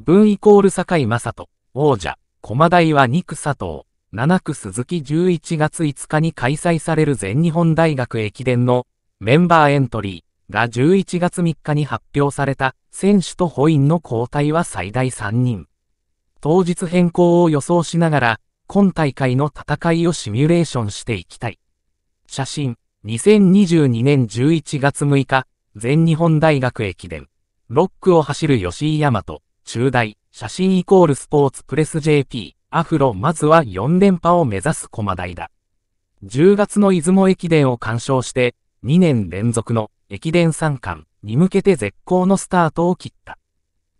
文イコール堺雅人、王者、駒台は2区佐藤、7区鈴木11月5日に開催される全日本大学駅伝のメンバーエントリーが11月3日に発表された選手と補員の交代は最大3人。当日変更を予想しながら、今大会の戦いをシミュレーションしていきたい。写真、2022年11月6日、全日本大学駅伝、6区を走る吉井大和。中大、写真イコールスポーツプレス JP、アフロ、まずは4連覇を目指す駒台だ。10月の出雲駅伝を鑑賞して、2年連続の駅伝三冠に向けて絶好のスタートを切った。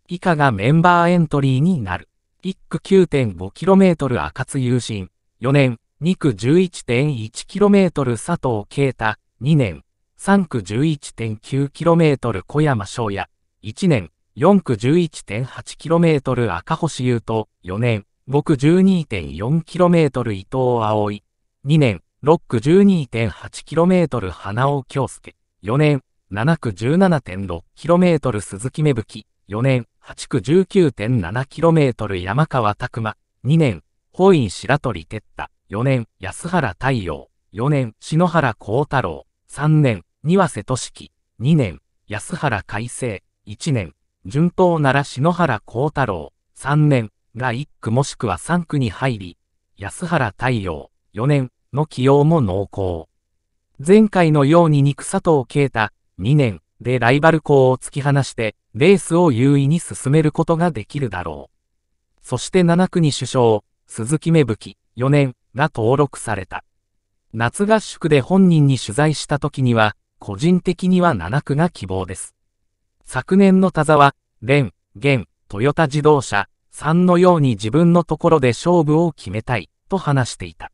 以下がメンバーエントリーになる。1区 9.5km 赤津優心、4年、2区 11.1km 佐藤啓太、2年、3区 11.9km 小山翔也、1年、4区 11.8km 赤星優斗、4年、5区 12.4km 伊藤葵、2年、6区 12.8km 花尾京介、4年、7区 17.6km 鈴木芽吹、4年、8区 19.7km 山川拓馬、2年、法院白鳥哲太、4年、安原太陽、4年、篠原幸太郎、3年、庭瀬俊樹、2年、安原海星、1年、順当なら篠原幸太郎、3年、が1区もしくは3区に入り、安原太陽、4年、の起用も濃厚。前回のように肉区佐藤啓太、2年、でライバル校を突き放して、レースを優位に進めることができるだろう。そして7区に首相、鈴木芽吹、4年、が登録された。夏合宿で本人に取材した時には、個人的には7区が希望です。昨年の田沢、蓮、源、トヨタ自動車、3のように自分のところで勝負を決めたい、と話していた。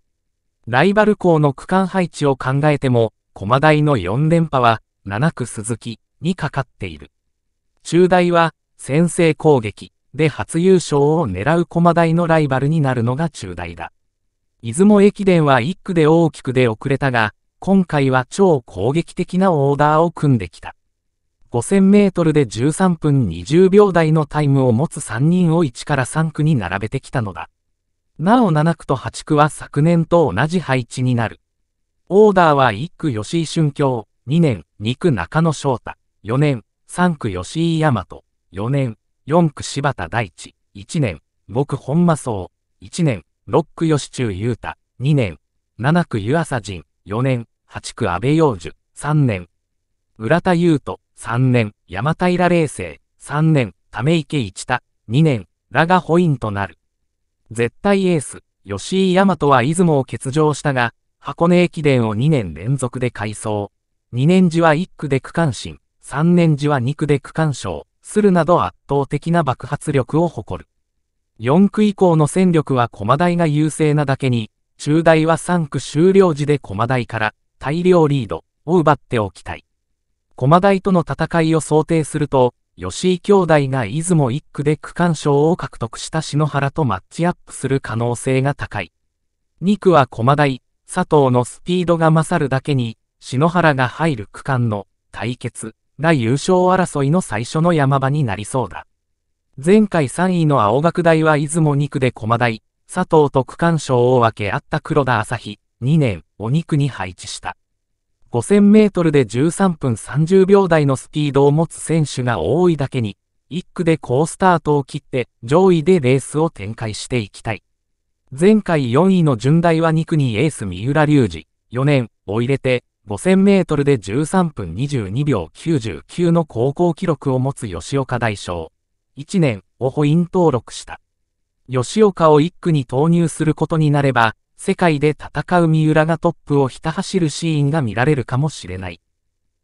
ライバル校の区間配置を考えても、駒台の4連覇は、7区鈴木にかかっている。中大は、先制攻撃で初優勝を狙う駒台のライバルになるのが中大だ。出雲駅伝は1区で大きく出遅れたが、今回は超攻撃的なオーダーを組んできた。5000メートルで13分20秒台のタイムを持つ3人を1から3区に並べてきたのだ。なお7区と8区は昨年と同じ配置になる。オーダーは1区吉井春京、2年、2区中野翔太、4年、3区吉井大和、4年、4区柴田大地、1年、5区本間荘、1年、6区吉中裕太、2年、7区湯浅陣、4年、8区安倍洋樹、3年、浦田優斗、3年、山平冷静、3年、ため池一田、2年、らがホインとなる。絶対エース、吉井大和は出雲を欠場したが、箱根駅伝を2年連続で改装。2年時は1区で区間新、3年時は2区で区間賞、するなど圧倒的な爆発力を誇る。4区以降の戦力は駒台が優勢なだけに、中大は3区終了時で駒台から大量リードを奪っておきたい。駒台との戦いを想定すると、吉井兄弟が出雲一区で区間賞を獲得した篠原とマッチアップする可能性が高い。2区は駒台、佐藤のスピードが勝るだけに、篠原が入る区間の対決が優勝争いの最初の山場になりそうだ。前回3位の青学大は出雲2区で駒台、佐藤と区間賞を分け合った黒田朝日、2年お肉に配置した。5000メートルで13分30秒台のスピードを持つ選手が多いだけに、1区で好スタートを切って上位でレースを展開していきたい。前回4位の順大は2区にエース三浦隆二、4年を入れて、5000メートルで13分22秒99の高校記録を持つ吉岡大将。1年を補員登録した。吉岡を1区に投入することになれば、世界で戦う三浦がトップをひた走るシーンが見られるかもしれない。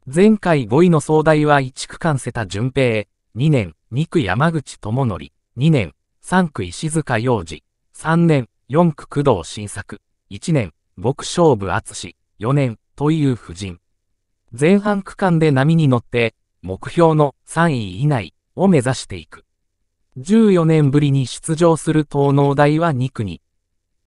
前回5位の総大は1区間瀬田淳平、2年、2区山口智則、2年、3区石塚洋二、3年、4区工藤新作、1年、牧勝負厚4年、という夫人。前半区間で波に乗って、目標の3位以内を目指していく。14年ぶりに出場する東農大は2区に、